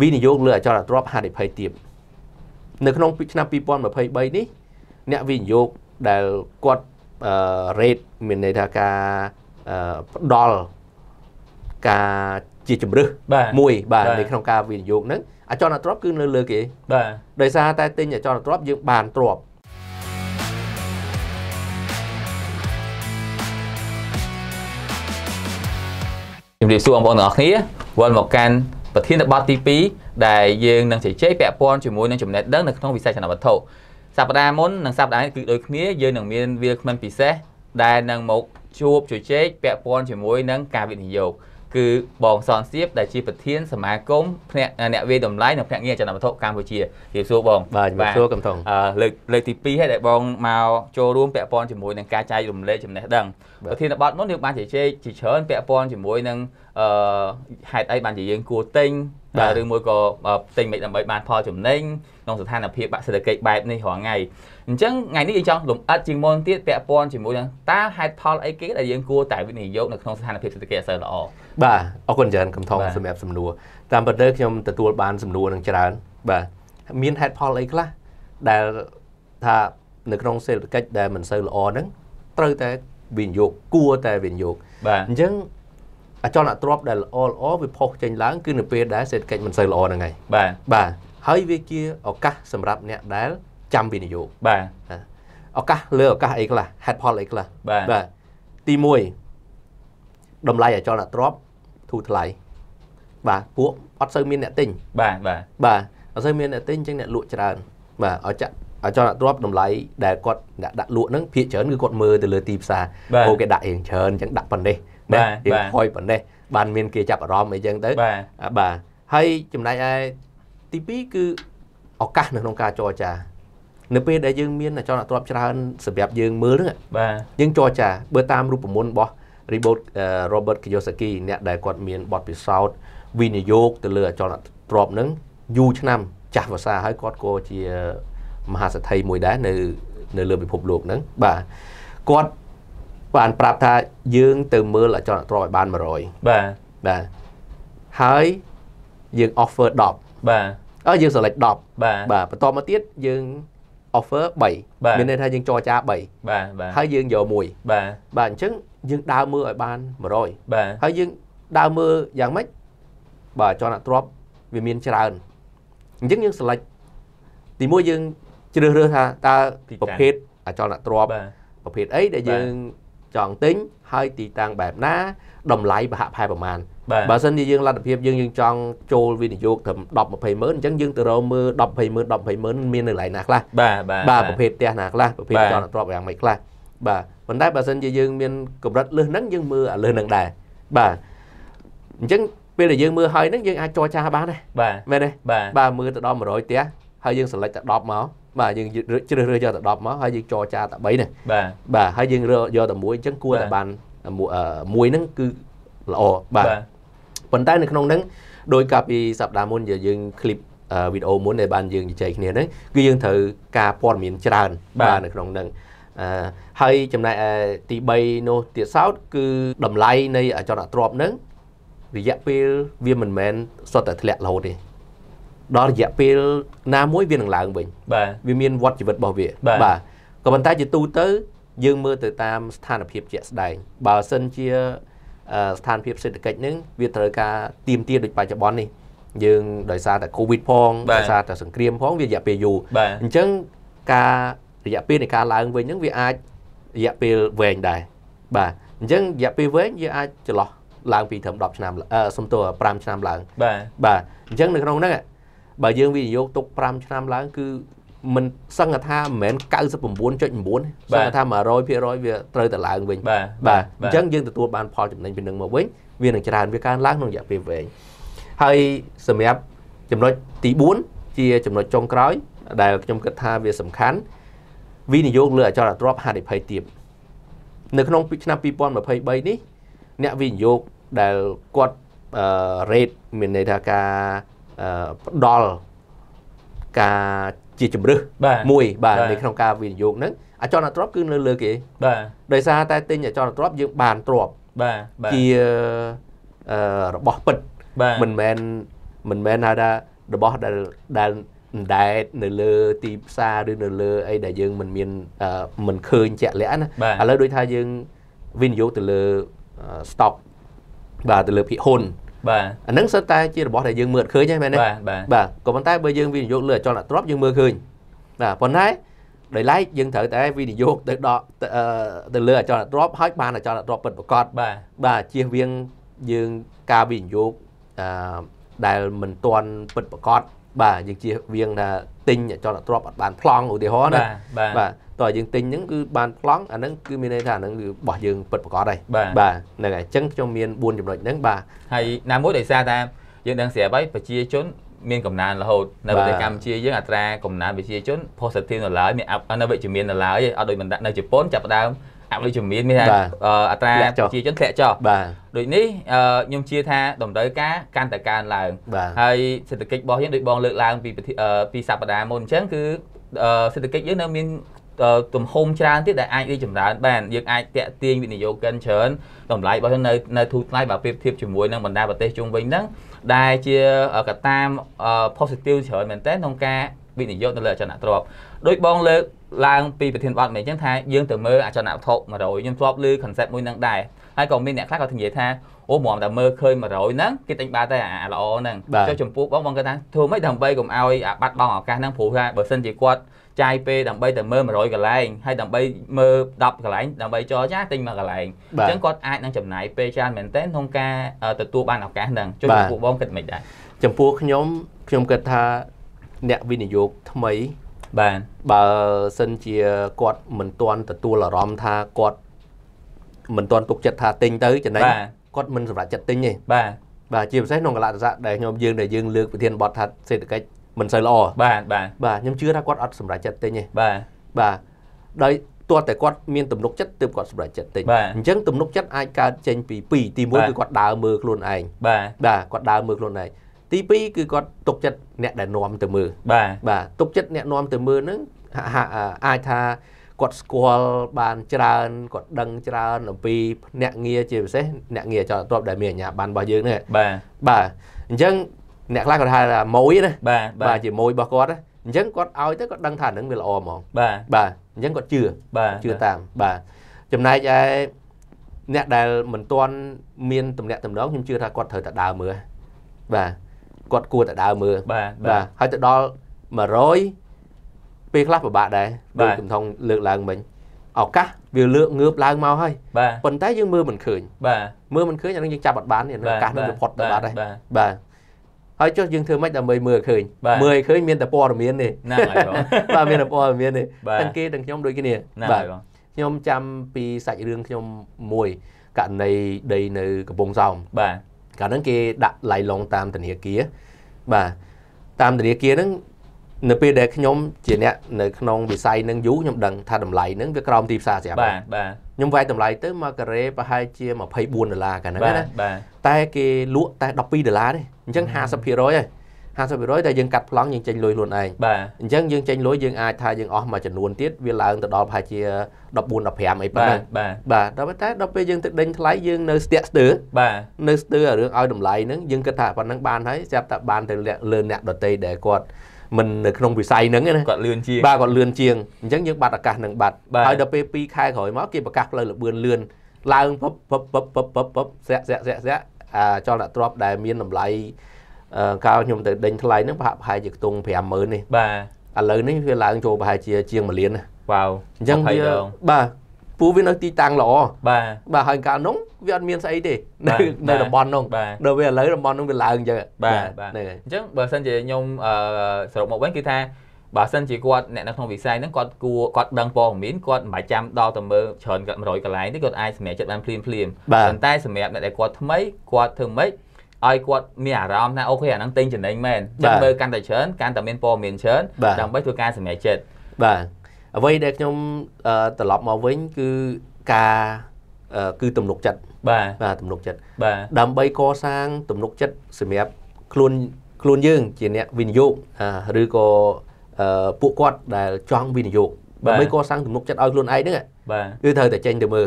វិនិយោគលើអចលនទ្រព្យហានិភ័យទាបនៅក្នុងឆ្នាំ2023នេះ អ្នកវិនិយោគដែលគាត់ rate មានន័យថាការផ្ដល់ការជាជំរឹះមួយ បាទនៅក្នុងការវិនិយោគហ្នឹងអចលនទ្រព្យគឺនៅលើគេបាទដោយសារតែទិញអចលនទ្រព្យយើងបានទ្រព្យជំរាបសួរបងប្អូនទាំងអស់គ្នាវិលមកកាន់ប្រធានបទទី2ដែលយើងនឹងជជែកពាក់ព័ន្ធជាមួយនឹងចំណេះដឹងនៅក្នុងវិស័យចលនាវត្ថុសប្តាហ៍មុននិងសប្តាហ៍នេះគឺដូចគ្នាយើងនឹងមានវាគ្មិនពិសេសដែលនឹងមកជួបជជែកពាក់ព័ន្ធជាមួយនឹងការវិនិយោគគឺបងសនសៀបដែលជាប្រធានសមាគមភ្នាក់អ្នកវិយតម្លៃនិងភ្នាក់ងារចលនាវត្ថុកម្ពុជាជាសួរបងបាទជំរាបសួរកំថងលើកលើកទី2ហើយដែលបងមកចូលរួមពាក់ព័ន្ធជាមួយនឹងការចែករំលែកចំណេះដឹងប្រធានបទមុនយើងបានជជែកជាច្រើនពាក់ព័ន្ធជាមួយនឹងអឺហេតុអីបានជាយើងគួរទិញបាទឬមួយក៏ទិញមិនដើម្បីបានផលចំណេញក្នុងស្ថានភាពសេដ្ឋកិច្ចបែបនេះរាល់ថ្ងៃអញ្ចឹងថ្ងៃនេះយើងចង់លំអិតជាងមុនទៀតពាក់ព័ន្ធជាមួយនឹងតើហេតុផលអីគេដែលយើងគួរតែវិនិយោគនៅក្នុងស្ថានភាពសេដ្ឋកិច្ចអសូវល្អបាទអរគុណច្រើនកំថងសម្រាប់សំណួរតាមពិតទៅខ្ញុំទទួលបានសំណួរនឹងច្រើនបាទមានហេតុផលអីខ្លះដែលថានៅក្នុងសេដ្ឋកិច្ចដែលមិនសូវល្អហ្នឹងត្រូវតែវិនិយោគគួរតែវិនិយោគបាទអញ្ចឹងអចលនទ្រព្យដែលល្អល្អវាផុសចេញឡើងគឺនៅពេលដែលសេដ្ឋកិច្ចមិនសូវល្អហ្នឹងឯងបាទបាទហើយវាជាឱកាសសម្រាប់អ្នកដែលចាំវិនិយោគបាទឱកាសលើឱកាសអីខ្លះហេតុផលអីខ្លះបាទទី1តម្លៃអចលនទ្រព្យធូរថ្លៃបាទពួកអត់សូវមានអ្នកទិញបាទបាទបាទអត់សូវមានអ្នកទិញអញ្ចឹងអ្នកលក់ច្រើនបាទឲ្យចាក់អចលនទ្រព្យតម្លៃដែលគាត់ដាក់ដាក់លក់ហ្នឹងភាគច្រើនគឺគាត់មើលទៅលើទីផ្សារហូគេដាក់រៀងច្រើនអញ្ចឹងដាក់ប៉ុណ្ណេះណារៀងហុយប៉ុណ្ណេះបានមានគេចាប់អារម្មណ៍អីចឹងទៅបាទហើយចំណែកឯទី2គឺឱកាសនៅក្នុងការចរចា នៅពេលដែលយើងមានអចលនទ្រព្យច្រើនសម្រាប់យើងមើលហ្នឹងបាទយើងចរចាបើតាមរូបមន្តរបស់ Robert Robert Kiyosaki អ្នកដែលគាត់មានបទពិសោធន៍វិនិយោគទៅលើអចលនទ្រព្យហ្នឹងយូរឆ្នាំចាស់ភាសាហើយគាត់ក៏ជាមហាសេដ្ឋីមួយដែរនៅនៅលើពិភពលោកហ្នឹងបាទគាត់បានប្រាប់ថាយើងទៅមើលអចលនទ្រព្យឲ្យបាន100បាទបាទហើយយើង offer 10បាទអើយើង select 10បាទបាទបន្តមកទៀតយើង offer 3មានន័យថាយើងចរចា3បាទបាទហើយយើងយកមួយបាទបាទអញ្ចឹងយើងដើរមើលឲ្យបាន100បាទហើយយើងដើរមើលយ៉ាងម៉េចបាទចរណាទ្របវាមានច្រើនអញ្ចឹងយើង select ទីមួយយើងជ្រើសរើសថាតើប្រភេទអចលនទ្របប្រភេទអីដែលយើងចង់ទិញហើយទីតាំងបែបណាតម្លៃប្រហាក់ប្រហែលប្រមាណបើសិនជាយើងលទ្ធភាពយើងយើងចង់ចូលវិនិយោគត្រឹម10 20ម៉ឺនអញ្ចឹងយើងទៅរកមើល10 20ម៉ឺន10 20ម៉ឺនមាននៅកន្លែងណាខ្លះបាទបាទប្រភេទផ្ទះណាខ្លះប្រភេទចង់ទ្រព្យយ៉ាងម៉េចខ្លះបាទប៉ុន្តែបើសិនជាយើងមានកម្រិតលើសហ្នឹងយើងមើលអាលើសហ្នឹងដែរបាទអញ្ចឹងពេលដែលយើងមើលហើយហ្នឹងយើងអាចចរចាបានដែរបាទមែនទេបាទមើលទៅដល់100ផ្ទះហើយយើងសិលេចតែ10មកបាទយើងជ្រើសរើសយកតែ10មកហើយយើងចរចាតែ3នេះបាទបាទហើយយើងយកតែមួយអញ្ចឹងគួរតែបានមួយហ្នឹងគឺល្អបាទប៉ុន្តែនៅក្នុងហ្នឹងដោយកាលពីសប្តាហ៍មុនយើងឃ្លីបវីដេអូមុនដែលបានយើងនិយាយគ្នាហ្នឹងគឺយើងត្រូវការព័ត៌មានច្រើនបាទនៅក្នុងហ្នឹងអឺហើយចំណែកឯទី3នោះទៀតសោតគឺតម្លៃនៃអចលនទ្រព្យហ្នឹងរយៈពេលវាមិនមែនសុទ្ធតែធ្លាក់រហូតទេដល់រយៈពេលណាមួយវានឹងឡើងវិញបាទវាមានវដ្តជីវិតរបស់វាបាទក៏ប៉ុន្តែជាទូទៅយើងមើលទៅតាមស្ថានភាពជាក់ស្ដែងបើសិនជាស្ថានភាពសេដ្ឋកិច្ចនឹងវាត្រូវការទៀមទាដូចបច្ចុប្បន្ននេះយើងដោយសារតែ Covid ផងដោយសារតែសង្គ្រាមផងវារយៈពេលយូរអញ្ចឹងការរយៈពេលនៃការឡើងវិញហ្នឹងវាអាចរយៈពេលវែងដែរបាទអញ្ចឹងរយៈពេលវែងវាអាចចន្លោះឡើងពីត្រឹម10ឆ្នាំសំទោ5ឆ្នាំឡើងបាទបាទអញ្ចឹងនៅក្នុងហ្នឹងបើយើងវិនិយោគទុក5ឆ្នាំឡើងគឺមិនសឹងថាមិនមែន99.9សឹងថា100%វាត្រូវតែឡើងវិញបាទអញ្ចឹងយើងទទួលបានផលចំណេញពីនឹងមកវិញវានឹងច្រើនវាកើនឡើងក្នុងរយៈពេលវែងហើយសម្រាប់ចំណុចទី4ជាចំណុចចុងក្រោយ ដែលខ្ញុំគិតថាវាសំខាន់ វិនិយោគលើអចលនទ្រព្យហានិភ័យទាបនៅក្នុងឆ្នាំ2023នេះ អ្នកវិនិយោគដែលគាត់ rate មានន័យថាការផ្ដល់ការជាជំរឹះមួយ បាទនៅក្នុងការវិនិយោគហ្នឹងអចលនទ្រព្យគឺនៅលើគេបាទដោយសារតែទិញអចលនទ្រព្យយើងបានទ្រព្យបាទជារបស់ពិតមិនមែនមិនមែនហៅថារបស់ដែលដែលដែតនៅលើទីផ្សារឬនៅលើអីដែលយើងមិនមានមិនឃើញជាក់លាក់ណាឥឡូវដូចថាយើងវិនិយោគទៅលើ stock បាទទៅលើភាគហ៊ុនបាទអានឹងសិតតែជារបស់ដែលយើងមើលឃើញហ្នឹងមែនទេបាទបាទក៏ប៉ុន្តែបើយើងវិនិយោគលើអចលនទ្រព្យយើងមើលឃើញបាទប៉ុន្តែដោយឡែកយើងត្រូវតែវិនិយោគទៅដល់ទៅលើអចលនទ្រព្យហើយបានអចលនទ្រព្យពិតប្រាកដបាទបាទជៀសវាងយើងការវិនិយោគដែលមិនទាន់ពិតប្រាកដបាទយើងជៀសវាងថាទិញចលនទ្រពអត់បានប្លង់ឧទាហរណ៍ណាបាទតោះយើងទិញហ្នឹងគឺបានប្លង់អាហ្នឹងគឺមានន័យថាអាហ្នឹងគឺរបស់យើងពិតប្រាកដហើយបាទហ្នឹងហើយអញ្ចឹងខ្ញុំមាន4ចំណុចហ្នឹងបាទហើយណាមួយដោយសារតែយើងដឹងស្រាប់ហើយប្រជាជនមានកំណើនរហូតនៅប្រទេសកម្ពុជាយើងអត្រាកំណើនប្រជាជន positive នៅឡើយមាននៅវិជ្ជមាននៅឡើយអត់ដូចមិនដាក់នៅជប៉ុនចាប់ផ្ដើមអវិជ្ជមានមានថាអត្រាប្រជាជនធ្លាក់ចុះបាទដូចនេះខ្ញុំជឿថាតម្រូវការកាន់តែកើនឡើងហើយសេដ្ឋកិច្ចរបស់យើងដូចបងលើកឡើងពីពីសប្តាហ៍មុនអញ្ចឹងគឺសេដ្ឋកិច្ចយើងនៅមានទំហំច្រើនទៀតដែលអាចរីចម្រើនបានយើងអាចតាក់ទាញវិនិយោគិនច្រើនតម្លៃរបស់នៅនៅទូថ្លៃបើប្រៀបធៀបជាមួយនឹងបណ្ដាប្រទេសជុំវិញហ្នឹងដែលជាកត្តា positive ច្រើនមែនតើក្នុងការវិនិយោគនៅលើអចលនទ្រព្យដោយបងលើកឡើងពីប្រធានបទមិនអញ្ចឹងថាយើងទៅមើលអចលនវត្ថុ100ខ្ញុំធ្លាប់ឮ concept មួយហ្នឹងដែរហើយក៏មានអ្នកខ្លះគាត់និយាយថាអូមមតែមើលឃើញ100ហ្នឹងគេទិញបានតែអាល្អហ្នឹងចុះចំពោះបងបងគាត់ថាធ្វើម៉េចដើម្បីកុំឲ្យបាត់បង់ឱកាសហ្នឹងព្រោះថាបើសិនជាគាត់ចាយពេលដើម្បីតែមើល100កន្លែងហើយដើម្បីមើល10កន្លែងដើម្បីចរចាទិញមួយកន្លែងអញ្ចឹងគាត់អាចនឹងចំណាយពេលច្រើនមែនទែនក្នុងការទទួលបានឱកាសហ្នឹងជួយចំពោះបងគិតមិនដែរចំពោះខ្ញុំខ្ញុំគិតថាអ្នកវិនិយោគថ្មីបាទបើសិនជាគាត់មិនទាន់ទទួលអារម្មណ៍ថាគាត់មិនទាន់ទុកចិត្តថាទិញទៅចំណេញគាត់មិនសម្រេចចិត្តទិញទេបាទបាទជាពិសេសក្នុងកលៈទេសៈដែលខ្ញុំយើងដែលយើងលើកប្រធានបទថាសេដ្ឋកិច្ចមិនសូវល្អបាទបាទបាទខ្ញុំជឿថាគាត់អត់សម្រេចចិត្តទិញទេបាទបាទដោយទោះតែគាត់មានទំនុកចិត្តទើបគាត់សម្រេចចិត្តតិចអញ្ចឹងទំនុកចិត្តអាចកើតចេញពីពីរទី1គឺគាត់ដើរមើលខ្លួនឯងបាទបាទគាត់ដើរមើលខ្លួនឯងទី2គឺគាត់ទុកចិត្តអ្នកដែលនាំទៅមើលបាទបាទទុកចិត្តអ្នកនាំទៅមើលហ្នឹងអាចថាគាត់ស្គាល់បានច្រើនគាត់ដឹងច្រើនអំពីអ្នកងារជាពិសេសអ្នកងារចតទ្របដែលមានអាជ្ញាប័ណ្ណរបស់យើងហ្នឹងបាទបាទអញ្ចឹងអ្នកខ្លះគាត់ហៅថាម៉ួយណាបាទបាទជាម៉ួយរបស់គាត់អញ្ចឹងគាត់ឲ្យទៅគាត់ដឹងថានឹងវាល្អហ្មងបាទបាទអញ្ចឹងគាត់ជឿបាទជឿតាមបាទចំណែកឯអ្នកដែលមិនទាន់មានតំណែងតំណងខ្ញុំជឿថាគាត់ត្រូវតែដើរមើលបាទគាត់គួរតែដើរមើលបាទបាទហើយទៅដល់100ពេលខ្លះពិបាកដែរដូចកំថងលើកឡើងមិញឱកាសវាលើកងើបឡើងមកហើយប៉ុន្តែយើងមើលមិនឃើញបាទមើលមិនឃើញអានឹងយើងចាប់អត់បាននេះឱកាសនឹងវាផុតទៅបាត់ហើយបាទហើយចុះយើងធ្វើម៉េចដើម្បីមើលឃើញមើលឲ្យឃើញមានតែព័ត៌មានទេហ្នឹងហើយបងបាទមានតែព័ត៌មានទេទាំងគេទាំងខ្ញុំដូចគ្នាបាទខ្ញុំចាំពីសាច់រឿងខ្ញុំមួយករណីដីនៅកំពង់សោមបាទកាលហ្នឹងគេដាក់ឡៃឡុងតាមធនាគារបាទតាមធនាគារហ្នឹងនៅពេលដែលខ្ញុំជាអ្នកនៅក្នុងវិស័យនឹងយូរខ្ញុំដឹងថាតម្លៃនឹងវាក្រោមទីផ្សារស្រាប់បាទបាទខ្ញុំវាយតម្លៃទៅមួយការ៉េប្រហែលជា24ដុល្លារកាលហ្នឹងណាតែគេលក់តែ12ដុល្លារទេអញ្ចឹង50%ហើយ50%តែយើងកាត់ប្លង់យើងចេញលុយខ្លួនឯងបាទអញ្ចឹងយើងចេញលុយយើងអាចថាយើងអស់មួយចំនួនទៀតវាឡើងទៅដល់ប្រហែលជា14 15អីប៉ុណ្ណឹងបាទបាទដល់តែដល់ពេលយើងទៅដេញថ្លៃយើងនៅស្ទាក់ស្ទើរបាទនៅស្ទើររឿងឲ្យតម្លៃហ្នឹងយើងគិតថាប៉ុណ្ណឹងបានហើយចាប់តែបានទៅលើអ្នកដតីដែលគាត់មិននៅក្នុងវិស័យហ្នឹងណាគាត់លឿនជាងបាទគាត់លឿនជាងអញ្ចឹងយើងបាត់ឱកាសនឹងបាត់ហើយដល់ពេល2ខែក្រោយមកគេប្រកាសផ្លូវលបឿនលឿនឡើងពឹបពឹបពឹបពឹបពឹបស្រាក់ស្រាក់ស្រាក់ស្រាក់អាចលនៈទ្របដែលមានតម្លៃកាលខ្ញុំទៅដេញថ្លៃហ្នឹងប្រហែលប្រហែលជាខ្ទង់50000នេះបាទឥឡូវនេះវាឡើងចូលប្រហែលជាជាង1លានណាវ៉ាវអញ្ចឹងវាបាទពូវានៅទីតាំងល្អបាទបាទហើយកាលនោះវាអត់មានស្អីទេនៅនៅតំបន់នោះដល់វាឥឡូវតំបន់នោះវាឡើងអញ្ចឹងបាទហ្នឹងហើយអញ្ចឹងបើសិនជាខ្ញុំសរុបមកវិញគឺថាបើសិនជាគាត់អ្នកនៅក្នុងវិស័យហ្នឹងគាត់គួរគាត់ដឹងព័ត៌មានគាត់មិនបាច់ចាំដល់ទៅមើលច្រើន100កន្លែងទេគាត់អាចសម្រេចចិត្តបានភ្លាមភ្លាមប៉ុន្តែសម្រាប់អ្នកដែលគាត់ថ្មីគាត់ធ្វើម៉េចឲ្យគាត់មានអារម្មណ៍ថាអូខេអាហ្នឹងទិញចំណេញមែនចាំមើលកាន់តែច្រើនកាន់តែមានព័ត៌មានច្រើនដើម្បីធ្វើការសម្រេចចិត្តបាទអ្វីដែលខ្ញុំត្រឡប់មកវិញគឺការគឺទំនុកចិត្តបាទបាទទំនុកចិត្តបាទដើម្បីកសាងទំនុកចិត្តសម្រាប់ខ្លួនខ្លួនយើងជាអ្នកវិនិយោគឬក៏ពួកគាត់ដែលចង់វិនិយោគដើម្បីកសាងទំនុកចិត្តឲ្យខ្លួនឯងហ្នឹងបាទគឺត្រូវតែចេញទៅមើល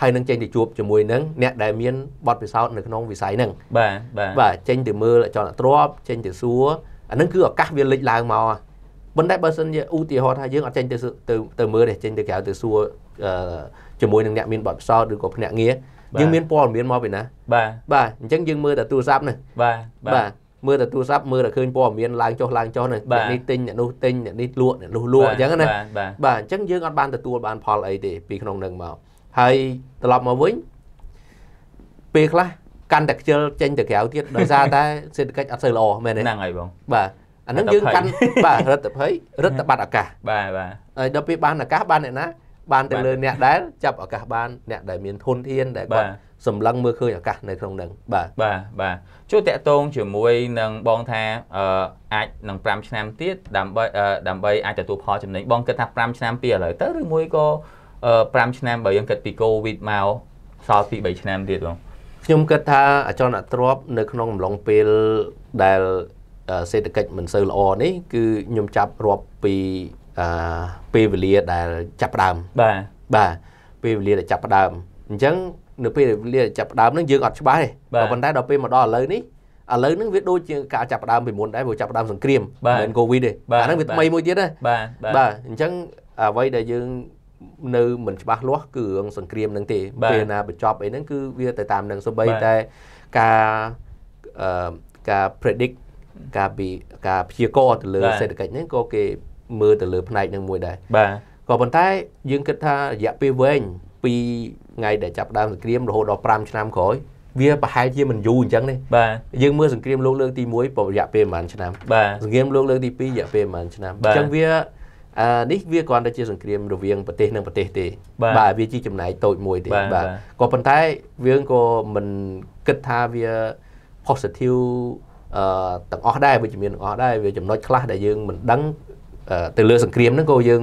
ហើយនឹងចេញទៅជួបជាមួយនឹងអ្នកដែលមានបទពិសោធន៍នៅក្នុងវិស័យហ្នឹងបាទបាទបាទចេញទៅមើលចលនាទ្របចេញទៅសួរអាហ្នឹងគឺឱកាសវាលេចឡើងមកប៉ុន្តែបើសិនជាឧទាហរណ៍ថាយើងអត់ចេញទៅទៅទៅមើលទេចេញទៅក្រៅទៅសួរជាមួយនឹងអ្នកមានបទពិសោធន៍ឬក៏ភ្នាក់ងារយើងមានព័ត៌មានមកពីណាបាទបាទអញ្ចឹងយើងមើលតែទូរស័ព្ទនេះបាទបាទមើលតែទូរស័ព្ទមើលតែឃើញព័ត៌មានឡើងចុះឡើងចុះនេះអ្នកនេះទិញអ្នកនោះទិញអ្នកនេះលក់អ្នកនោះលក់អញ្ចឹងណាបាទអញ្ចឹងយើងអត់បានទទួលបានផលអីទេពីក្នុងនឹងមកហើយត្រឡប់មកវិញពេលខ្លះកាន់តែខ្ជិលចេញទៅក្រៅទៀតដោយសារតែសេដ្ឋកិច្ចអត់សូវល្អមែនទេហ្នឹងហើយបងបាទអានឹងយើងកាន់បាទរដ្ឋភ័យរដ្ឋបတ်អាកាសបាទបាទហើយដល់ពេលបានអាកាសបានអ្នកណាបានទៅលើអ្នកដែលចាប់ឱកាសបានអ្នកដែលមានធនធានដែលគាត់សម្លឹងមើលឃើញឱកាសនៅក្នុងនឹងបាទបាទបាទជួយតាក់ទងជាមួយនឹងបងថាអាចនឹង5ឆ្នាំទៀតដើម្បីដើម្បីអាចទទួលផលចំណេញបងគិតថា5ឆ្នាំពីឥឡូវទៅឬមួយក៏5ឆ្នាំបើយើងគិតពី Covid មកសល់ពី3ឆ្នាំទៀតបងខ្ញុំគិតថាអចលនទ្រព្យនៅក្នុងអំឡុងពេលដែលសេដ្ឋកិច្ចមិនសូវល្អនេះគឺខ្ញុំចាប់រាប់ពីពេលវេលាដែលចាប់ដើមបាទបាទពេលវេលាដែលចាប់ដើមអញ្ចឹងនៅពេលវេលាចាប់ដើមហ្នឹងយើងអត់ច្បាស់ទេក៏ប៉ុន្តែដល់ពេលមកដល់ឥឡូវនេះឥឡូវហ្នឹងវាដូចជាការចាប់ដើមពីមុនដែរព្រោះចាប់ដើមសង្គ្រាមមិនមែនកូវីដទេអាហ្នឹងវាថ្មីមួយទៀតណាបាទបាទអញ្ចឹងអ្វីដែលយើងនៅមិនច្បាស់លាស់គឺរឿងសង្គ្រាមហ្នឹងទេពេលណាបញ្ចប់អីហ្នឹងគឺវាទៅតាមនឹងសូម្បីតែការអឺការ predict ការពីការព្យាករទៅលើសេដ្ឋកិច្ចហ្នឹងក៏គេមើលទៅលើផ្នែកហ្នឹងមួយដែរបាទក៏ប៉ុន្តែយើងគិតថារយៈពេលវែងពីថ្ងៃដែលចាប់ដើមសង្គ្រាមរហូតដល់5ឆ្នាំក្រោយវាប្រហែលជាមិនយូរអញ្ចឹងទេបាទយើងមើលសង្គ្រាមលោកលើកទី1ប្រហែលរយៈពេលប្រហែលឆ្នាំបាទសង្គ្រាមលោកលើកទី2រយៈពេលប្រហែលឆ្នាំអញ្ចឹងវាអានេះវាគ្រាន់តែជាសង្គ្រាមរវាងប្រទេសនិងប្រទេសទេបាទវាជាចំណែកតូចមួយទេបាទក៏ប៉ុន្តែយើងក៏មិនគិតថាវា positive អឺទាំងអស់ដែរវាជំនាញទាំងអស់ដែរវាចំណុចខ្លះដែលយើងមិនដឹងទៅលើសង្គ្រាមហ្នឹងក៏យើង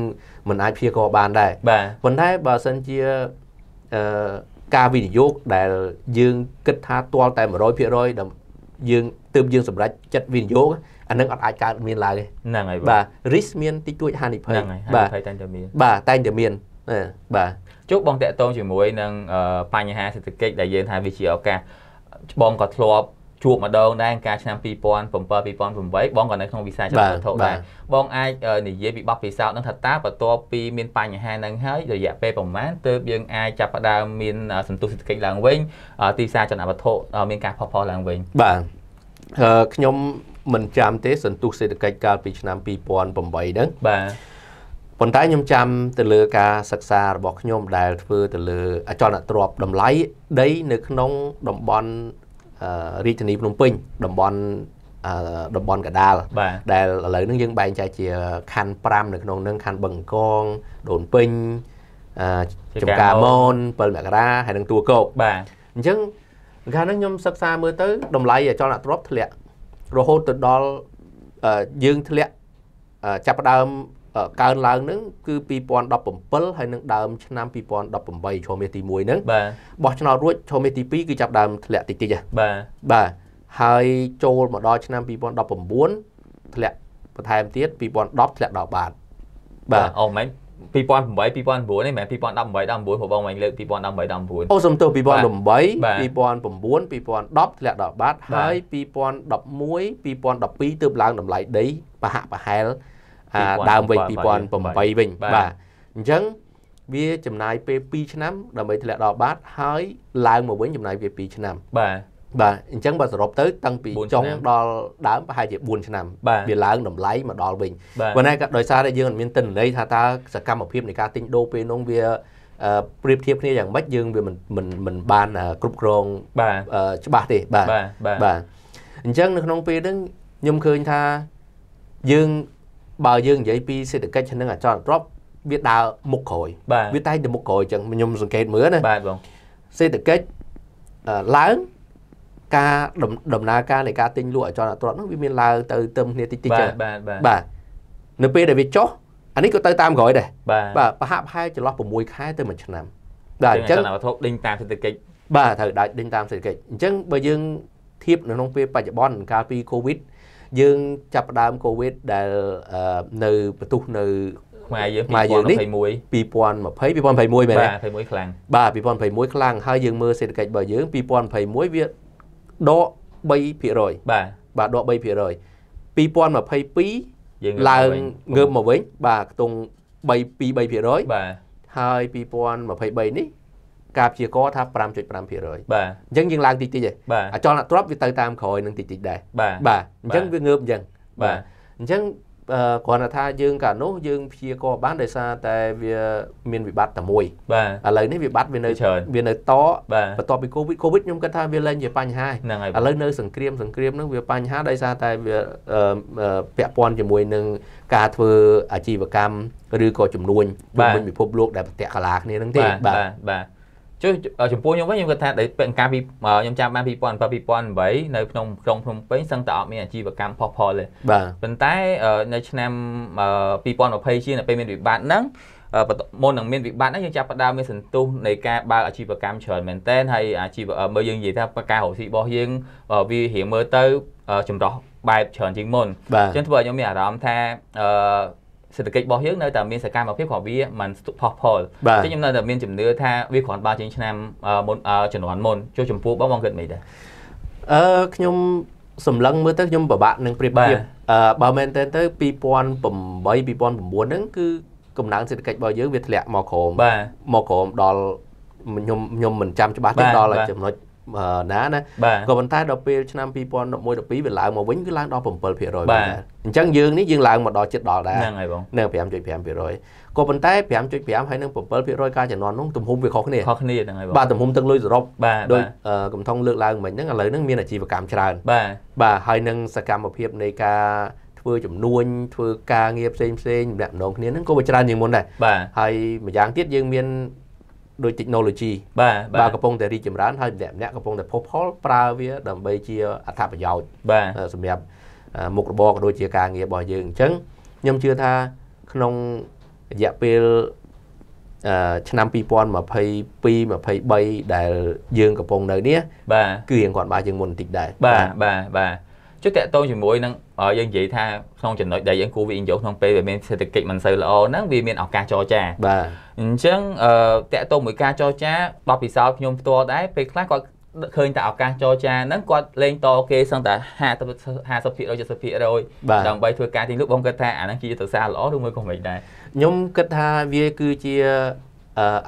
មិនអាចព្យាករបានដែរបាទប៉ុន្តែបើសិនជាអឺការវិនិយោគដែលយើងគិតថាទាល់តែ100%ដល់យើងទើបយើងសម្រេចចិត្តវិនិយោគអានឹងអត់អាចកើតមានឡើយហ្នឹងហើយបាទ risk មានតិចតួចហានិភ័យហ្នឹងហើយហានិភ័យតែតែមានបាទតែតែមានបាទចុះបងតកតងជាមួយនឹងបញ្ហាសេដ្ឋកិច្ចដែលយើងថាវាជាឱកាសបងក៏ធ្លាប់ជួបម្ដងដែរការឆ្នាំ2007 2008បងក៏នៅក្នុងវិស័យចំណុចវត្ថុដែរបងអាចនិយាយពីបទពិសោធន៍នឹងថាតើបន្ទាប់ពីមានបញ្ហានឹងហើយរយៈពេលប្រហែលទើបយើងអាចចាប់ផ្ដើមមានសន្ទុះសេដ្ឋកិច្ចឡើងវិញទីផ្សារចំណុចវត្ថុមានការផុសផុលឡើងវិញបាទខ្ញុំមិនចាំទេសន្ទុះសេដ្ឋកិច្ចកាលពីឆ្នាំ2008ហ្នឹងបាទប៉ុន្តែខ្ញុំចាំ ទៅលើ ការសិក្សារបស់ខ្ញុំដែលធ្វើទៅលើអចលនទ្រព្យតម្លៃដីនៅក្នុងតំបន់រាជធានីភ្នំពេញតំបន់តំបន់កដាលដែលឥឡូវហ្នឹងយើងបែងចែកជាខណ្ឌ5នៅក្នុងហ្នឹងខណ្ឌបឹងកងដូនពេញចំការមន7មករាហើយនឹងទួកោកបាទអញ្ចឹងកាលហ្នឹងខ្ញុំសិក្សាមើលទៅតម្លៃចលនាទ្រព្យធ្លាក់រហូតទៅដល់យើងធ្លាក់ចាប់ដើមកើនឡើងហ្នឹងគឺ2017ហើយនឹងដើមឆ្នាំ2018ឈរមាសទី1ហ្នឹងបាទបោះឆ្នោតរួចឈរមាសទី2គឺចាប់ដើមធ្លាក់តិចតិចហ៎បាទបាទហើយចូលមកដល់ឆ្នាំ2019ធ្លាក់បន្ថែមទៀត2010ធ្លាក់ដល់បាទបាទអូមែន2008 2009នេះមែន2018 19បងមិញលើក2018 19អូសំទោស2018 2009 2010ធ្លាក់ដល់បាត់ហើយ2011 2012ទើបឡើងតម្លៃដីប្រហាក់ប្រហែលដើមវិញ2008វិញបាទអញ្ចឹងវាចំណាយពេល2ឆ្នាំដើម្បីធ្លាក់ដល់បាតហើយឡើងមកវិញចំណាយពេល2ឆ្នាំបាទបាទអញ្ចឹងបើសរុបទៅតាំងពីចុងដល់ដើមប្រហែលជា4ឆ្នាំវាឡើងតម្លៃមកដល់វិញប៉ុន្តែក៏ដោយសារតែយើងអត់មានទិន្នន័យថាតើសកម្មភាពនៃការទិញដូរពេលនោះវាប្រៀបធៀបគ្នាយ៉ាងម៉េចយើងវាមិនមិនមិនបានគ្រប់គ្រងច្បាស់ទេបាទបាទអញ្ចឹងនៅក្នុងពេលហ្នឹងខ្ញុំឃើញថាយើងបើយើងនិយាយពីសេដ្ឋកិច្ចនិងអចលនទ្រព្យវាដើរមុខក្រោយវាតែទៅមុខក្រោយចឹងខ្ញុំសង្កេតមើលណាបាទបងសេដ្ឋកិច្ចឡើងការដំណើរការនៃការទិញលក់អចលនទ្រព្យនោះវាមានឡើងទៅទៅគ្នាតិចតិចចឹងបាទបាទបាទនៅពេលដែលវាចុះអានេះក៏ទៅតាមក្រោយដែរបាទប្រហាក់ប្រហែលចន្លោះ6ខែទៅ1ឆ្នាំបាទអញ្ចឹងអចលនទ្រព្យដេញតាមសេដ្ឋកិច្ចបាទត្រូវដាច់ដេញតាមសេដ្ឋកិច្ចអញ្ចឹងបើយើងធៀបនៅក្នុងពេលបច្ចុប្បន្នកាលពី Covid យើងចាប់ផ្ដើមកូវីដដែលនៅបន្ទុះនៅខ្មែរយើង2021 2020 2021មែនទេបាទ21ខ្លាំងបាទ2021ខ្លាំងហើយយើងមើលសេដ្ឋកិច្ចរបស់យើង2021វាដក3%បាទបាទដក3% 2022យើងឡើងងើបមកវិញបាទខ្ទង់3 2 3%បាទហើយ2023នេះការព្យាករថា5.5%បាទអញ្ចឹងយើងឡើងតិចតិចឯងអចលនទ្រព្យវាទៅតាមក្រោយនឹងតិចតិចដែរបាទអញ្ចឹងវាងើបអញ្ចឹងបាទអញ្ចឹងគ្រាន់តែថាយើងកាលនោះយើងព្យាករបានដោយសារតែវាមានវិបត្តិតែមួយបាទឥឡូវនេះវិបត្តិវានៅវានៅតបន្ទាប់ពី Covid Covid ខ្ញុំគិតថាវាលែងជាបញ្ហាហ្នឹងហើយឥឡូវនៅសង្គ្រាមសង្គ្រាមហ្នឹងវាបញ្ហាដោយសារតែវាពាក់ព័ន្ធជាមួយនឹងការធ្វើអាជីវកម្មឬក៏ចំនួនជំនួញពិភពលោកដែលប្រតិកកាលាគ្នាហ្នឹងទេបាទបាទជួយចំពោះខ្ញុំវិញខ្ញុំគាត់ថាពាក់ការពីខ្ញុំចាំបាន2007 2008នៅក្នុងក្រុងភ្នំពេញសឹងតែអត់មានអាជីវកម្មផុសផុលទេបាទប៉ុន្តែនៅឆ្នាំ2020ជានៅពេលមានវិបត្តិហ្នឹងមុននឹងមានវិបត្តិហ្នឹងយើងចាប់ផ្ដើមមានសន្ទុះនៃការបើកអាជីវកម្មច្រើនមែនទែនហើយអាជីវមើលយើងនិយាយថាការរកស៊ីរបស់យើងវារៀងមើលទៅចម្រោះបែបច្រើនជាងមុនអញ្ចឹងធ្វើឲ្យខ្ញុំមានអារម្មណ៍ថាអឺសេដ្ឋកិច្ចរបស់យើងនៅតែមានសកម្មភាពរបស់វាមិនស្ទុះផុសផុលអញ្ចឹងខ្ញុំនៅតែមានជំនឿថាវាគ្រាន់បើជាងឆ្នាំមុនជំនាន់មុនចូលចំពោះបងបងគិតមិនដែរអឺខ្ញុំសម្លឹងមើលទៅខ្ញុំពិបាកនឹងប្រៀបធៀបអឺបើមែនតើទៅ2008 2009ហ្នឹងគឺកំណើនសេដ្ឋកិច្ចរបស់យើងវាធ្លាក់មកក្រោមមកក្រោមដល់ខ្ញុំខ្ញុំមិនចាំច្បាស់ទេដល់ចំណុចណាណាក៏ប៉ុន្តែដល់ពេលឆ្នាំ2011 12វាឡើងមកវិញគឺឡើងដល់7%បាទអញ្ចឹងយើងនេះយើងឡើងមកដល់ជិតដល់ដែរហ្នឹងហើយបងនៅ5.5%ក៏ប៉ុន្តែ5.5ហើយនឹង7%ការចំនួននោះទំហំវាខុសគ្នាខុសគ្នាហ្នឹងហើយបងបាទទំហំទឹកលុយសរុបដោយកំថងលើកឡើងមិញហ្នឹងឥឡូវហ្នឹងមានអាជីវកម្មច្រើនបាទបាទហើយនឹងសកម្មភាពនៃការធ្វើចំនួនធ្វើការងារផ្សេងផ្សេងម្នាក់ម្ដងគ្នាហ្នឹងក៏វាច្រើនជាងមុនដែរហើយម្យ៉ាងទៀតយើងមានដោយ technology បាទបាទកំពុងតែរីកចម្រើនហើយម្នាក់ម្នាក់កំពុងតែផុសផុលប្រើវាដើម្បីជាអត្ថប្រយោជន៍បាទសម្រាប់មុខរបរក៏ដូចជាការងាររបស់យើងអញ្ចឹងខ្ញុំជឿថាក្នុងរយៈពេលឆ្នាំ2022 23ដែលយើងកំពុងនៅនេះបាទគឺរៀងគាត់បាទយើងមុនបន្តិចដែរបាទបាទបាទចុះតកតងជាមួយនឹងយើងនិយាយថាក្នុងចំណុចដែលយើងគូវាអ៊ីនយកក្នុងពេលវាមានសេដ្ឋកិច្ចមិនសូវល្អហ្នឹងវាមានឱកាសចរចាបាទអញ្ចឹងតកតងមួយការចរចាបបពិសោធន៍ខ្ញុំផ្ទាល់ដែរពេលខ្លះគាត់ឃើញតែឱកាសចរចាហ្នឹងគាត់លេងតគេសឹងតែ50 50% 70%ដើម្បីធ្វើការទីនោះបងគិតថាអាហ្នឹងជាយុទ្ធសាស្ត្រល្អឬមួយក៏មិនដែរខ្ញុំគិតថាវាគឺជា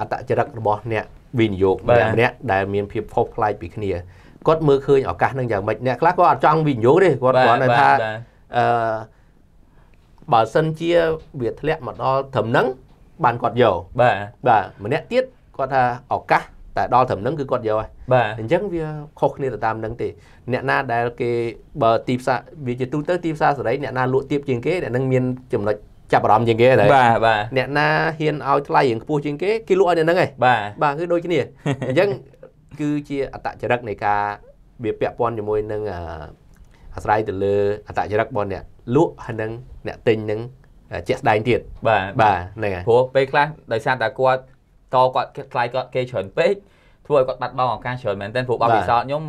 អត្តចរិតរបស់អ្នកវិនិយោគម្នាក់ម្នាក់ដែលមានភាពខុសប្លែកពីគ្នាគាត់មើលឃើញឱកាសនឹងយ៉ាងម៉េចអ្នកខ្លះក៏អត់ចង់វិនិយោគទេគាត់គាត់នៅថាអឺបើសិនជាវាធ្លាក់មកដល់ត្រឹមហ្នឹងបានគាត់យកបាទបាទម្នាក់ទៀតគាត់ថាឱកាសតែដល់ត្រឹមហ្នឹងគឺគាត់យកហើយបាទអញ្ចឹងវាខុសគ្នាទៅតាមហ្នឹងទេអ្នកណាដែលគេបើទីផ្សារវាជាទូទៅទីផ្សារសេរីអ្នកណាលក់ទៀបជាងគេអ្នកនឹងមានចំណុចចាប់អារម្មណ៍ជាងគេដែរបាទបាទអ្នកណាហ៊ានឲ្យថ្លៃរៀងខ្ពស់ជាងគេគេលក់ឲ្យអ្នកហ្នឹងឯងបាទបាទគឺដូចគ្នាអញ្ចឹងគឺជាអតចរិតនៃការវាពាក់ព័ន្ធជាមួយនឹងអាស្រ័យទៅលើអតចរិតរបស់អ្នកលក់ហើយនឹងអ្នកទិញនឹងជាក់ស្ដែងទៀតបាទបាទហ្នឹងហើយព្រោះពេលខ្លះដោយសារតែគាត់តគាត់ថ្លៃគាត់គេច្រើនពេកធ្វើឲ្យគាត់បាត់បង់ឱកាសច្រើនមែនទែនព្រោះបបិសោតខ្ញុំ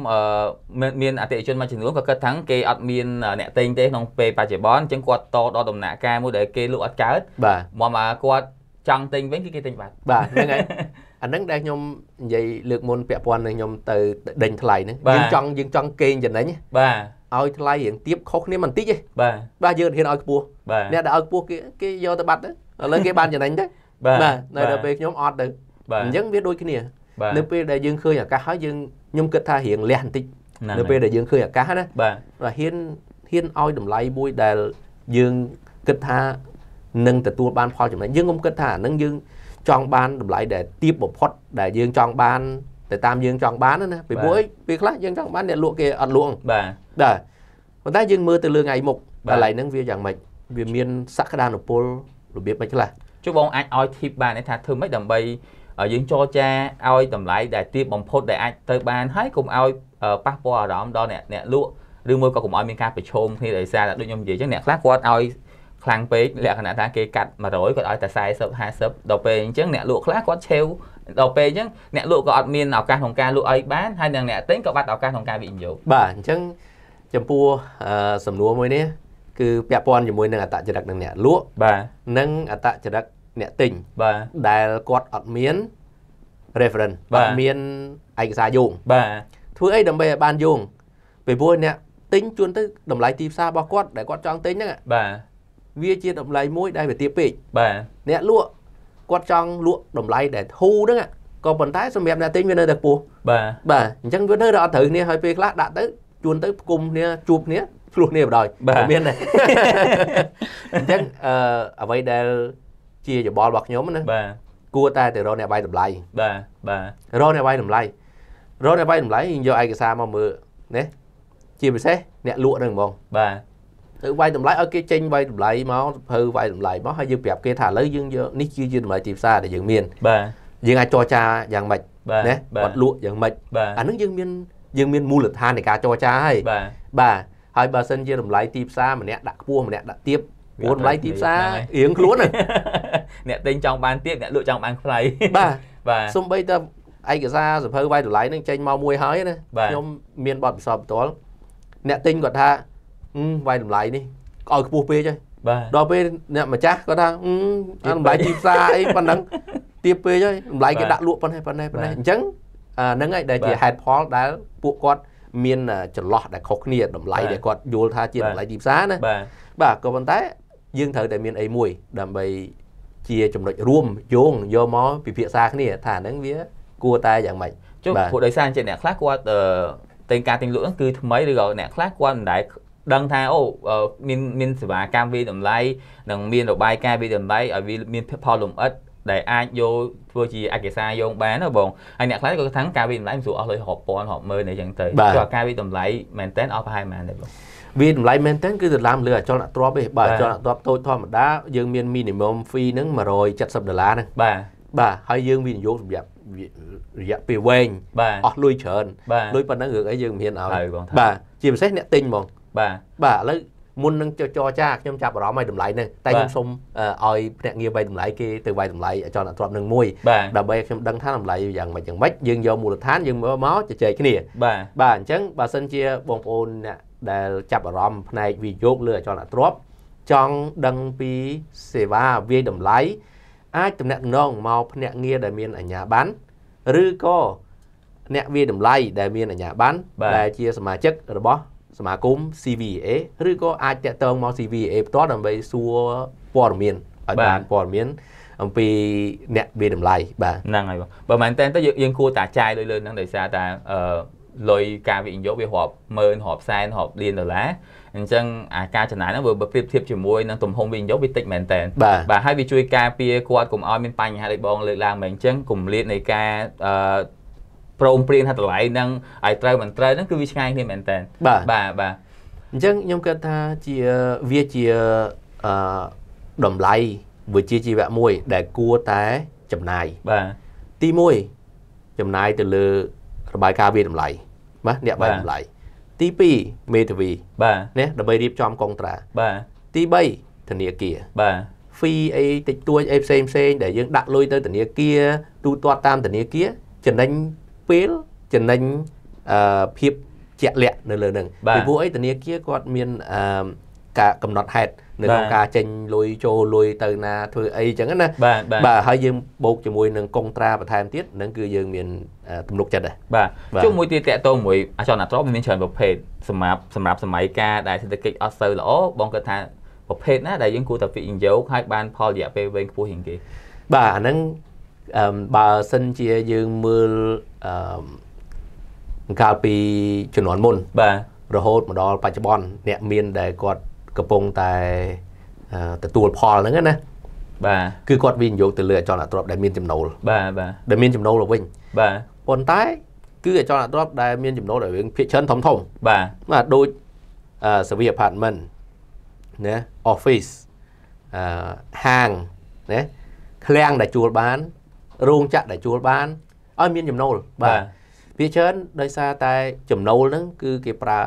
មានអតិថិជនមួយចំនួនគាត់គិតថាគេអត់មាន អ្នកទិញទេក្នុងពេលបច្ចុប្បន្នអញ្ចឹងគាត់តដល់ដំណាក់កាលមួយដែលគេលក់អត់កើតមកមកគាត់ចង់ទិញវិញគឺគេទិញបាត់បាទហ្នឹងហើយអាហ្នឹងដែលខ្ញុំនិយាយលើកមុនពាក់ព័ន្ធនឹងខ្ញុំទៅដេញថ្លៃហ្នឹងយើងចង់យើងចង់កេងចំណេញបាទឲ្យថ្លៃរៀងទៀបខុសគ្នាបន្តិចទេបាទបាទយើងហ៊ានឲ្យខ្ពស់អ្នកដែលឲ្យខ្ពស់គេគេយកទៅបាត់ទៅឥឡូវគេបានចំណេញទៅបាទនៅដល់ពេលខ្ញុំអត់ទៅអញ្ចឹងវាដូចគ្នានៅពេលដែលយើងឃើញឱកាសហើយយើងខ្ញុំគិតថារៀងលះបន្តិចនៅពេលដែលយើងឃើញឱកាសណាបាទហ៊ានហ៊ានឲ្យតម្លៃមួយដែលយើងគិតថានឹងទទួលបានផលចំណេញយើងកុំគិតថាអានឹងយើងចង់បានតម្លៃដែលទៀបបំផុតដែលយើងចង់បានតែតាមយើងចង់បានណាពីព្រោះពេលខ្លះយើងចង់បានអ្នកលក់គេអត់លក់បាទដែរប៉ុន្តែយើងមើលទៅលើថ្ងៃមុខកន្លែងហ្នឹងវាយ៉ាងម៉េចវាមានសក្តានុពលរបៀបម៉េចខ្លះជួយបងអាចឲ្យ tip បានថាធ្វើម៉េចដើម្បីយើងចរចាឲ្យតម្លៃដែលទៀបបំផុតដែលអាចទៅបានហើយកុំឲ្យប៉ះពាល់អារម្មណ៍ដល់អ្នកអ្នកលក់ឬមួយក៏កុំឲ្យមានការប្រឈមគ្នាដោយសារតែដូចខ្ញុំនិយាយអញ្ចឹងអ្នកខ្លះគាត់ឲ្យខ្លាំងពេកលក្ខណៈថាគេកាត់100គាត់ឲ្យតែ40 50ដល់ពេលអញ្ចឹងអ្នកលក់ខ្លះគាត់ឆេវដល់ពេលអញ្ចឹងអ្នកលក់ក៏អត់មានឱកាសក្នុងការលក់ឲ្យបានហើយនឹងអ្នកទិញក៏បាត់ឱកាសក្នុងការវិនិយោគបាទអញ្ចឹងចំពោះសំណួរមួយនេះគឺពាក់ព័ន្ធជាមួយនឹងអតចរិតនឹងអ្នកលក់បាទនិងអតចរិតអ្នកទិញបាទដែលគាត់អត់មាន reference អត់មានឯកសារយោងបាទធ្វើអីដើម្បីឲ្យបានយោងពីព្រោះអ្នកទិញជួនទៅតម្លៃទីផ្សាររបស់គាត់ដែលគាត់ចង់ទិញហ្នឹងបាទវាជាតម្លៃមួយដែលវាទាបពេកបាទអ្នកលក់គាត់ចង់លក់តម្លៃដែលធូរហ្នឹងក៏ប៉ុន្តែសម្រាប់អ្នកទិញវានៅតែខ្ពស់បាទបាទអញ្ចឹងវានៅតែអត់ត្រូវគ្នាហើយពេលខ្លះដាក់ទៅជួនទៅផ្គុំគ្នាជួបគ្នាឆ្លោះគ្នាបណ្ដោយមានដែរអញ្ចឹងអឺអ្វីដែលជាយោបល់របស់ខ្ញុំណាបាទគួរតែទៅរកអ្នកបាយតម្លៃបាទបាទរកអ្នកបាយតម្លៃរកអ្នកបាយតម្លៃយកឯកសារមកមើលណាជាពិសេសអ្នកលក់នឹងហ្មងបាទទៅវាយតម្លៃឲ្យគេចេញវាយតម្លៃមកសភៅវាយតម្លៃមកហើយយើងប្រាប់គេថាឥឡូវយើងយកនេះគឺជាតម្លៃទីផ្សារដែលយើងមានបាទយើងអាចចរចាយ៉ាងម៉េចណាគាត់លក់យ៉ាងម៉េចអានឹងយើងមានយើងមានមូលដ្ឋាននៃការចរចាហើយបាទហើយបើសិនជាតម្លៃទីផ្សារម្នាក់ដាក់ខ្ពស់ម្នាក់ដាក់ទាបព្រោះតម្លៃទីផ្សាររៀងខ្លួនអ្នកទិញចង់បានទាបអ្នកលក់ចង់បានថ្លៃបាទបាទសំបីតឯកសារសភៅវាយតម្លៃនឹងចេញមកមួយហើយណាខ្ញុំមានបទពិសោធន៍ផ្ទាល់អ្នកទិញគាត់ថាវាយតម្លៃនេះឲ្យខ្ពស់ពេកហើយដល់ពេលអ្នកម្ចាស់គាត់ថាអាតម្លៃទីផ្សារអីប៉ុណ្ណឹងទាបពេកហើយតម្លៃគេដាក់លក់ប៉ុណ្ណេះប៉ុណ្ណេះប៉ុណ្ណេះអញ្ចឹងហ្នឹងហើយដែលជាហេតុផលដែលពួកគាត់មានចន្លោះដែលខុសគ្នាតម្លៃដែលគាត់យល់ថាជាតម្លៃទីផ្សារណាបាទក៏ប៉ុន្តែយើងត្រូវតែមានអីមួយដើម្បីជាចំណុចរួមយោងយកមកពិភាក្សាគ្នាថាហ្នឹងវាគួរតែយ៉ាងម៉េចចុះពួកដោយសារជាអ្នកខ្លះគាត់ទិញការទិញលក់ហ្នឹងគឺថ្មីឬក៏អ្នកខ្លះគាត់មិនដែលដឹងថាអូមានមានសេវាកម្មវិតម្លៃនិងមានរបាយការណ៍វិតម្លៃឲ្យវាមានផលលំអិតដែលអាចយកធ្វើជាឯកសារយោងបានណាបងហើយអ្នកខ្លះក៏ថាការវិតម្លៃមិនស្រួលអស់លុយរាប់ពាន់រាប់ម៉ឺនអីចឹងទៅព្រោះការវិតម្លៃមែនតើអស់ប្រហែលប៉ុន្មានដែរបងវាតម្លៃមែនទែនគឺដុល្លារលើអចលនទ្រព្យទេបាទអចលនទ្រព្យតូចធម្មតាយើងមាន minimum fee ហ្នឹង170ដុល្លារហ្នឹងបាទបាទហើយយើងវិនិយោគសម្រាប់រយៈពេលវែងអស់លុយច្រើនលុយប៉ុណ្ណឹងរឿងអីយើងមានឲ្យបាទជាពិសេសអ្នកទិញហ្មងបាទបាទឥឡូវមុននឹងចរចា ខ្ញុំចាប់អារម្មណ៍ឲ្យតម្លៃនេះតែខ្ញុំសូមឲ្យភ្នាក់ងារវាយតម្លៃគេទៅវាយតម្លៃអចលនទ្រព្យនឹងមួយដើម្បីខ្ញុំដឹងថាតម្លៃយ៉ាងម៉េចយ៉ាងម៉េចយើងយកមូលដ្ឋានយើងមើលមកជជែកគ្នាបាទបាទអញ្ចឹងបើសិនជាបងប្អូនអ្នកដែលចាប់អារម្មណ៍ផ្នែកវិយោគលើអចលនទ្រព្យចង់ដឹងពីសេវាវាយតម្លៃអាចតំណាក់តំណងមកភ្នាក់ងារដែលមានអាជ្ញាប័ណ្ណឬក៏អ្នកវាតម្លៃដែលមានអាជ្ញាប័ណ្ណដែលជាសមាជិករបស់សមាគម CVA ឬក៏អាចតាក់ទងមក CVA ផ្ទាល់ដើម្បីសួរព័ត៌មានឲ្យបានព័ត៌មានអំពីអ្នកវាតម្លៃបាទហ្នឹងហើយបងបើមែនតើយើងគួរតែចាយលុយលើហ្នឹងដោយសារតែអឺលុយការវិនិយោគវារាប់ម៉ឺនរាប់សែនរាប់លានដុល្លារអញ្ចឹងអាការចំណាយហ្នឹងវាប្រៀបធៀបជាមួយនឹងទំហំវិនិយោគវាតិចមែនតើបាទហើយវាជួយការពារគាត់កុំឲ្យមានបញ្ហាដូចបងលើកឡើងមកអញ្ចឹងគម្លាតនៃការអឺព្រមព្រៀងថាតម្លៃនឹងឲ្យត្រូវមិនត្រូវហ្នឹងគឺវាឆ្ងាយគ្នាមែនតើបាទបាទអញ្ចឹងខ្ញុំគិតថាជាវាជាអឺតម្លៃវិជ្ជាជីវៈមួយដែលគួរតែចំណាយបាទទី1ចំណាយទៅលើរបាយការណ៍វាតម្លៃបាទអ្នកបាយតម្លៃទី2មេធាវីបាទណាដើម្បីរៀបចំកងត្រាបាទទី3ធនាគារបាទ fee អីតិចតួចអីផ្សេងផ្សេងដែលយើងដាក់លុយទៅធនាគារទូទាត់តាមធនាគារចំណេញពេលចំណេញភាពជាក់លាក់នៅលើនឹងពីព្រោះអីធនាគារគាត់មានការកំណត់ហេតុនៅក្នុងការចេញលុយចូលលុយទៅណាធ្វើអីចឹងណាបាទហើយយើងបូកជាមួយនឹងកុងត្រាបន្ថែមទៀតហ្នឹងគឺយើងមានទំនុកចិត្តដែរបាទជុំមួយទៀតតកតមួយអចលនទ្រព្យមានច្រើនប្រភេទសម្រាប់សម្រាប់សម័យកាលដែលសេដ្ឋកិច្ចអត់សូវល្អបងគាត់ថាប្រភេទណាដែលយើងគួរតែវិនិយោគឲ្យបានផលរយៈពេលវែងខ្ពស់ជាងគេបាទអាហ្នឹងបើសិនជាយើងមើលកាលពីជំនាន់មុន បាទរហូតមកដល់បច្ចុប្បន្នអ្នក មានដែលគាត់កំពុងតែទទួលផលហ្នឹងណាបាទគឺគាត់វិនិយោគទៅលើអចលនទ្រព្យដែលមានចំណូលបាទបាទដែលមានចំណូលទៅវិញបាទប៉ុន្តែ គឺអចលនទ្រព្យដែលមានចំណូលដែលរឿងភាគច្រើនធំធំបាទបាទដូចសាវី apartment ណា office ហាងណាឃ្លាំងដែលជួលបានរោងចក្រដែលជួលបានឲ្យមានចំណូលបាទវាច្រើនដោយសារតែចំណូលហ្នឹង គឺគេប្រើ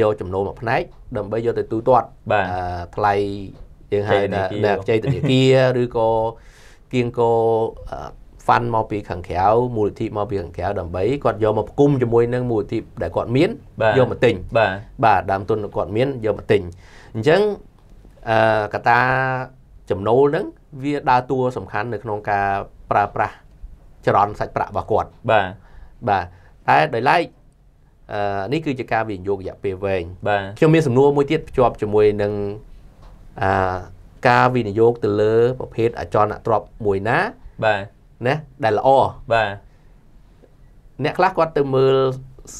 យកចំណូលមួយផ្នែកដើម្បីយកទៅទូទាត់បាទថ្លៃយើងហៅថាអ្នកចៃធនាគារឬក៏គៀងកោ fund មកពីខាងក្រៅមូលនិធិមកពីខាងក្រៅដើម្បីគាត់យកមកផ្គុំជាមួយនឹងមូលនិធិដែលគាត់មានយកមកទិញបាទបាទដើមទុនគាត់មានយកមកទិញអញ្ចឹងអឺកតាចំណូលហ្នឹងវាដើរតួសំខាន់នៅក្នុងការប្រើប្រាស់ចរន្តសាច់ប្រាក់របស់គាត់បាទបាទតែដោយឡែកអឺនេះគឺជាការវិនិយោគរយៈពេលវែងបាទខ្ញុំមានសំណួរមួយទៀតភ្ជាប់ជាមួយនឹងអឺការវិនិយោគទៅលើប្រភេទអចលនទ្រព្យមួយណាបាទណាដែលល្អបាទអ្នកខ្លះគាត់ទៅមើល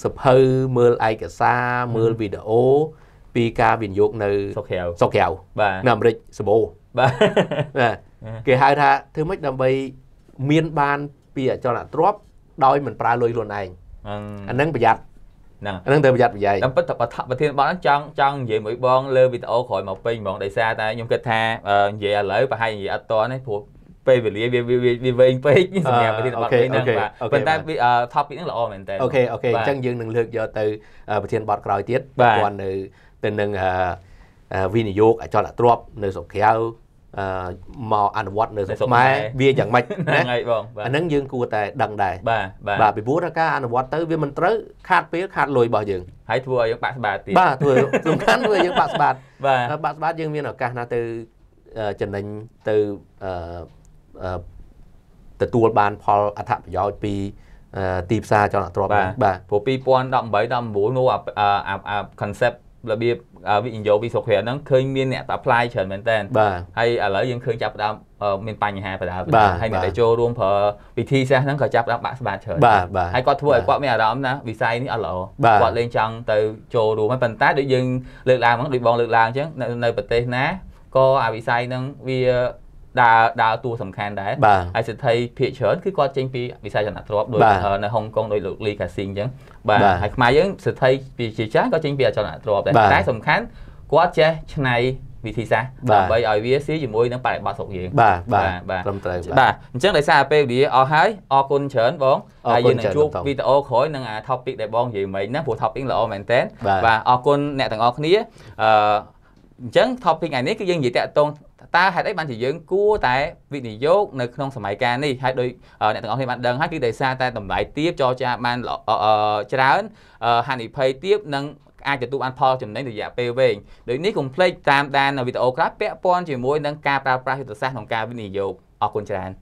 សភៅមើលឯកសារមើលវីដេអូពីការវិនិយោគនៅសុកក្រៅសុកក្រៅបាទនៅអាមេរិកសម្បូរបាទគេហៅថាធ្វើម៉េចដើម្បីមានបានពីអចលនទ្រព្យដោយមិនប្រើលុយខ្លួនឯងអានឹងប្រយ័ត្នហ្នឹងហ្នឹងត្រូវប្រយ័ត្នប្រយែងតែពិតប្រធានប្រធានបទចង់ចង់និយាយមួយបងលើវីដេអូក្រោយមកពេញហ្មងដោយសារតែខ្ញុំគិតថានិយាយឥឡូវប្រហែលនិយាយអត់តនេះព្រោះពេលវេលាវាវែងពេកសម្រាប់ប្រធានបទនេះហ្នឹងបាទប៉ុន្តែ topic ហ្នឹងល្អមែនតើអូខេអូខេអញ្ចឹងយើងនឹងលើកយកទៅប្រធានបទក្រោយទៀតពាន់នៅទៅនឹងវិនិយោគអចលនទ្រព្យនៅស្រុកក្រៅមកអនុវត្តនៅស្រុកខ្មែរវាយ៉ាងម៉េចហ្នឹងហើយបងអាហ្នឹងយើងគួរតែដឹងដែរបាទបាទពីព្រោះថាការអនុវត្តទៅវាមិនត្រូវខាតពេលខាតលុយរបស់យើងហើយធ្វើឲ្យយើងបាក់ស្បាតទៀតបាទធ្វើសំខាន់ធ្វើឲ្យយើងបាក់ស្បាតបាទបាក់ស្បាតយើងមានឱកាសណាទៅចំណេញទៅទទួលបានផលអត្ថប្រយោជន៍ពីទីផ្សារចលនាទ្រព្យបាទព្រោះ2018 19នោះអា concept របៀបវិនិយោគពីស្រុកក្រៅហ្នឹងឃើញមានអ្នកតាផ្លាយច្រើនមែនតើហើយឥឡូវយើងឃើញចាប់ផ្ដើមមានបញ្ហាបដាហើយអ្នកដែលចូលរួមប្រើពិធីសាសហ្នឹងក៏ចាប់ផ្ដើមបាក់ស្បាតច្រើនហើយគាត់ធ្វើឲ្យគាត់មានអារម្មណ៍ណាវិស័យនេះអត់ល្អគាត់លែងចង់ទៅចូលរួមហើយប៉ុន្តែដូចយើងលើកឡើងហ្នឹងដូចបងលើកឡើងអញ្ចឹងនៅប្រទេសណាក៏អាវិស័យហ្នឹងវាដើរដើរតួសំខាន់ដែរហើយសិទ្ធិភាគច្រើនគឺគាត់ចេញពីវិស័យចំណាក់ទ្រព្យដូចនៅហុងកុងដោយលោកលីកាស៊ីងអញ្ចឹងបាទហើយខ្មែរយើងសិទ្ធិពីជាច្រើនក៏ចេញពីចំណាក់ទ្រព្យដែរតែសំខាន់គាត់ចេះឆ្នៃវិធីសាស្ត្រដើម្បីឲ្យវាស៊ីជាមួយនឹងបរិបទស្រុកយើងបាទបាទបាទត្រឹមត្រូវបាទអញ្ចឹងដោយសារពេលវេលាអស់ហើយអរគុណច្រើនបងហើយយើងនឹងជួបវីដេអូក្រោយនឹងអា topic ដែលបងនិយាយមិញណាព្រោះ topic ល្អមែនតើបាទអរគុណអ្នកទាំងអស់គ្នាអឺអញ្ចឹង topic ថ្ងៃនេះគឺយើងនិយាយតាក់ទងតើហេតុអីបានជាយើងគួរតែវិនិយោគនៅក្នុងសម័យកាលនេះហើយដោយអ្នកទាំងអស់គ្នាបានដឹងហើយគឺដោយសារតែតម្លៃទាបចរចាបានច្រើនហានិភ័យទាបនិងអាចទទួលបានផលចំណេញរយៈពេលវែងដូចនេះកុំភ្លេចតាមដានវីដេអូក្រោយពាក់ព័ន្ធជាមួយនឹងការប្រើប្រាស់យុទ្ធសាស្ត្រក្នុងការវិនិយោគអរគុណច្រើន